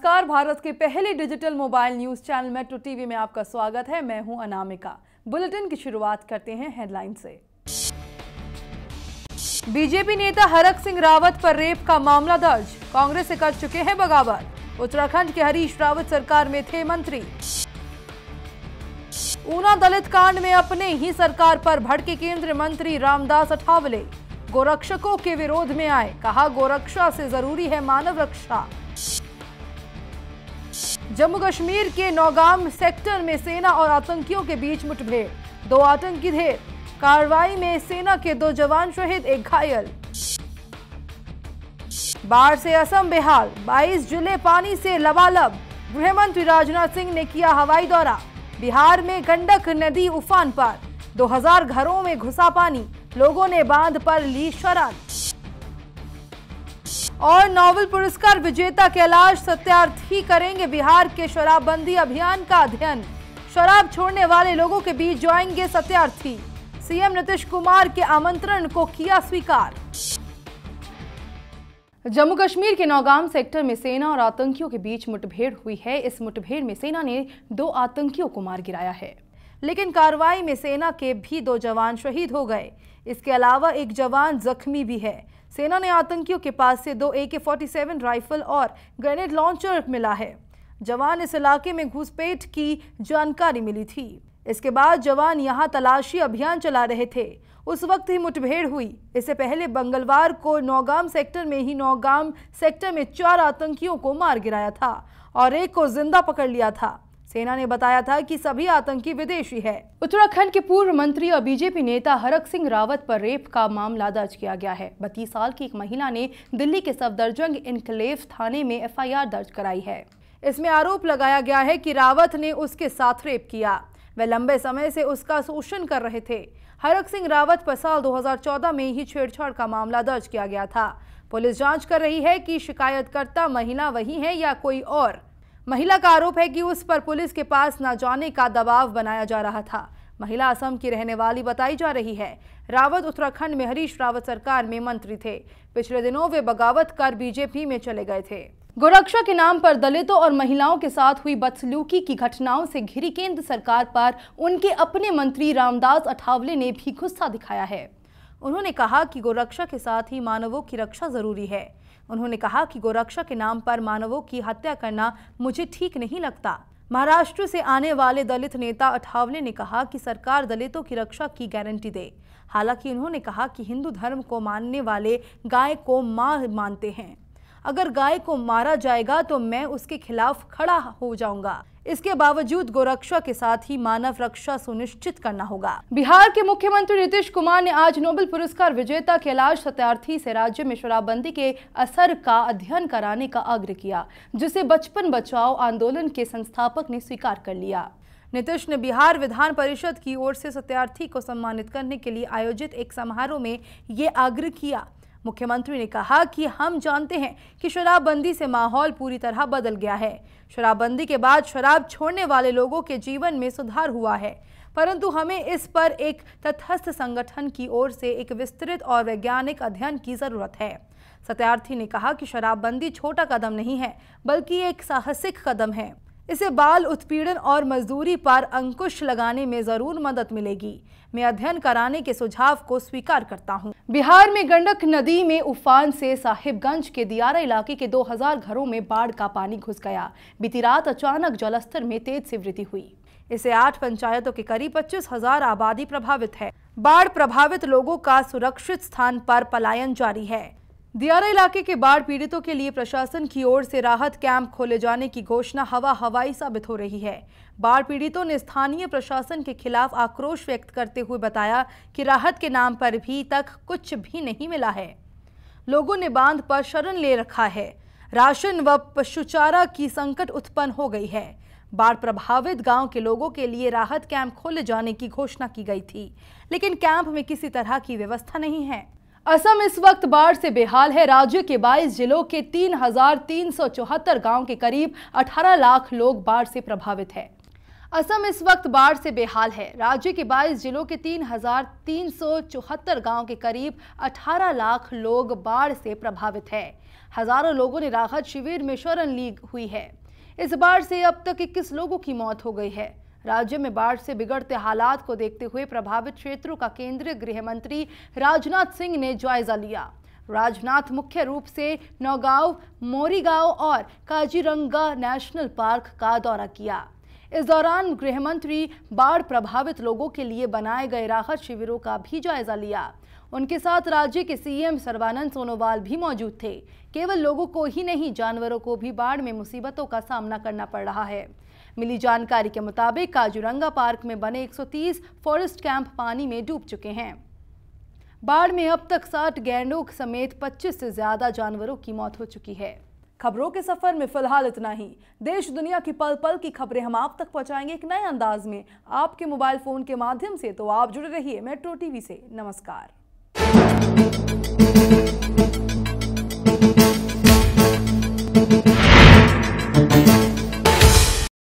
नमस्कार भारत के पहले digital mobile news channel metro TV में आपका स्वागत है मैं हूं अनामिका बुलेटिन की शुरुआत करते हैं हेडलाइन से बीजेपी नेता हरक सिंह रावत पर रेप का मामला दर्ज कांग्रेस से कर चुके हैं बगावत उत्तराखंड के हरीश रावत सरकार में थे मंत्री ऊना दलित कांड में अपने ही सरकार पर भड़के केंद्रीय मंत्री रामदास अठावले गोरक्षकों के विरोध में आए कहा गोरक्षा से जरूरी है मानव रक्षा जम्मू कश्मीर के नौगाम सेक्टर में सेना और आतंकियों के बीच मुठभेड़ दो आतंकी ढेर कार्रवाई में सेना के दो जवान शहीद एक घायल बाढ़ से असम बेहाल 22 जिले पानी से लबालब गृह मंत्री राजनाथ सिंह ने किया हवाई दौरा बिहार में गंडक नदी उफान पर 2000 घरों में घुसा पानी लोगों ने बांध पर ली शरण और नोबेल पुरस्कार विजेता कैलाश सत्यार्थी करेंगे बिहार के शराबबंदी अभियान का अध्ययन शराब छोड़ने वाले लोगों के बीच जाएंगे सत्यार्थी सीएम नीतीश कुमार के आमंत्रण को किया स्वीकार जम्मू कश्मीर के नौगाम सेक्टर में सेना और आतंकियों के बीच मुठभेड़ हुई है इस मुठभेड़ में सेना ने दो आतंकियों को मार गिराया है लेकिन कार्रवाई में सेना के भी दो जवान शहीद हो गए इसके अलावा एक जवान जख्मी भी है सेना ने आतंकियों के पास से दो ए के फोर्टी राइफल और ग्रेनेड लॉन्चर मिला है जवान इस इलाके में घुसपैठ की जानकारी मिली थी इसके बाद जवान यहां तलाशी अभियान चला रहे थे उस वक्त ही मुठभेड़ हुई इससे पहले मंगलवार को नौगाम सेक्टर में ही नौगाम सेक्टर में चार आतंकियों को मार गिराया था और एक को जिंदा पकड़ लिया था सेना ने बताया था कि सभी आतंकी विदेशी है उत्तराखंड के पूर्व मंत्री और बीजेपी नेता हरक सिंह रावत पर रेप का मामला दर्ज किया गया है बत्तीस साल की एक महिला ने दिल्ली के सफदरजंग इनकलेव थाने में एफ दर्ज कराई है इसमें आरोप लगाया गया है की रावत ने उसके साथ रेप किया वे लंबे समय से उसका शोषण कर रहे थे हरक सिंह रावत पर साल 2014 में ही छेड़छाड़ का मामला दर्ज किया गया था पुलिस जांच कर रही है कि शिकायतकर्ता महिला वही है या कोई और महिला का आरोप है कि उस पर पुलिस के पास न जाने का दबाव बनाया जा रहा था महिला असम की रहने वाली बताई जा रही है रावत उत्तराखंड में हरीश रावत सरकार में मंत्री थे पिछले दिनों वे बगावत कर बीजेपी में चले गए थे गोरक्षा के नाम पर दलितों और महिलाओं के साथ हुई बदसलूकी की घटनाओं से घिरी केंद्र सरकार पर उनके अपने मंत्री रामदास अठावले ने भी गुस्सा दिखाया है उन्होंने कहा कि गोरक्षा के साथ ही मानवों की रक्षा जरूरी है उन्होंने कहा कि गोरक्षा के नाम पर मानवों की हत्या करना मुझे ठीक नहीं लगता महाराष्ट्र से आने वाले दलित नेता अठावले ने कहा कि सरकार दलितों की रक्षा की गारंटी दे हालांकि उन्होंने कहा कि हिंदू धर्म को मानने वाले गाय को माँ मानते हैं अगर गाय को मारा जाएगा तो मैं उसके खिलाफ खड़ा हो जाऊंगा इसके बावजूद गोरक्षा के साथ ही मानव रक्षा सुनिश्चित करना होगा बिहार के मुख्यमंत्री नीतीश कुमार ने आज नोबेल पुरस्कार विजेता कैलाश सत्यार्थी से राज्य में शराबबंदी के असर का अध्ययन कराने का आग्रह किया जिसे बचपन बचाओ आंदोलन के संस्थापक ने स्वीकार कर लिया नीतीश ने बिहार विधान परिषद की ओर से सत्यार्थी को सम्मानित करने के लिए आयोजित एक समारोह में ये आग्रह किया मुख्यमंत्री ने कहा कि हम जानते हैं कि शराबबंदी से माहौल पूरी तरह बदल गया है शराबबंदी के बाद शराब छोड़ने वाले लोगों के जीवन में सुधार हुआ है परंतु हमें इस पर एक तथस्थ संगठन की ओर से एक विस्तृत और वैज्ञानिक अध्ययन की ज़रूरत है सत्यार्थी ने कहा कि शराबबंदी छोटा कदम नहीं है बल्कि एक साहसिक कदम है इसे बाल उत्पीड़न और मजदूरी पर अंकुश लगाने में जरूर मदद मिलेगी मैं अध्ययन कराने के सुझाव को स्वीकार करता हूं। बिहार में गंडक नदी में उफान से साहिबगंज के दियारा इलाके के 2000 घरों में बाढ़ का पानी घुस गया बीती रात अचानक जलस्तर में तेज से वृद्धि हुई इसे आठ पंचायतों के करीब पच्चीस हजार आबादी प्रभावित है बाढ़ प्रभावित लोगों का सुरक्षित स्थान पर पलायन जारी है दियारा इलाके के बाढ़ पीड़ितों के लिए प्रशासन की ओर से राहत कैंप खोले जाने की घोषणा हवा हवाई साबित हो रही है बाढ़ पीड़ितों ने स्थानीय प्रशासन के खिलाफ आक्रोश व्यक्त करते हुए बताया कि राहत के नाम पर भी तक कुछ भी नहीं मिला है लोगों ने बांध पर शरण ले रखा है राशन व पशुचारा की संकट उत्पन्न हो गई है बाढ़ प्रभावित गांव के लोगों के लिए राहत कैंप खोले जाने की घोषणा की गई थी लेकिन कैंप में किसी तरह की व्यवस्था नहीं है असम इस वक्त बाढ़ से बेहाल है राज्य के 22 जिलों के तीन गांव के करीब 18 लाख लोग बाढ़ से प्रभावित हैं असम इस वक्त बाढ़ से बेहाल है राज्य के 22 जिलों के तीन गांव के करीब 18 लाख लोग बाढ़ से प्रभावित हैं हजारों लोगों ने राहत शिविर में शरण ली हुई है इस बाढ़ से अब तक इक्कीस लोगों की मौत हो गई है राज्य में बाढ़ से बिगड़ते हालात को देखते हुए प्रभावित क्षेत्रों का केंद्रीय गृह मंत्री राजनाथ सिंह ने जायजा लिया राजनाथ मुख्य रूप से नौगांव मोरीगांव और काजीरंगा नेशनल पार्क का दौरा किया इस दौरान गृह मंत्री बाढ़ प्रभावित लोगों के लिए बनाए गए राहत शिविरों का भी जायजा लिया उनके साथ राज्य के सीएम सर्वानंद सोनोवाल भी मौजूद थे केवल लोगों को ही नहीं जानवरों को भी बाढ़ में मुसीबतों का सामना करना पड़ रहा है मिली जानकारी के मुताबिक काजुरंगा पार्क में बने 130 फॉरेस्ट कैंप पानी में डूब चुके हैं बाढ़ में अब तक साठ गैंडों समेत 25 से ज्यादा जानवरों की मौत हो चुकी है खबरों के सफर में फिलहाल इतना ही देश दुनिया की पल पल की खबरें हम आप तक पहुंचाएंगे एक नए अंदाज में आपके मोबाइल फोन के माध्यम से तो आप जुड़े रहिए मेट्रो टीवी से नमस्कार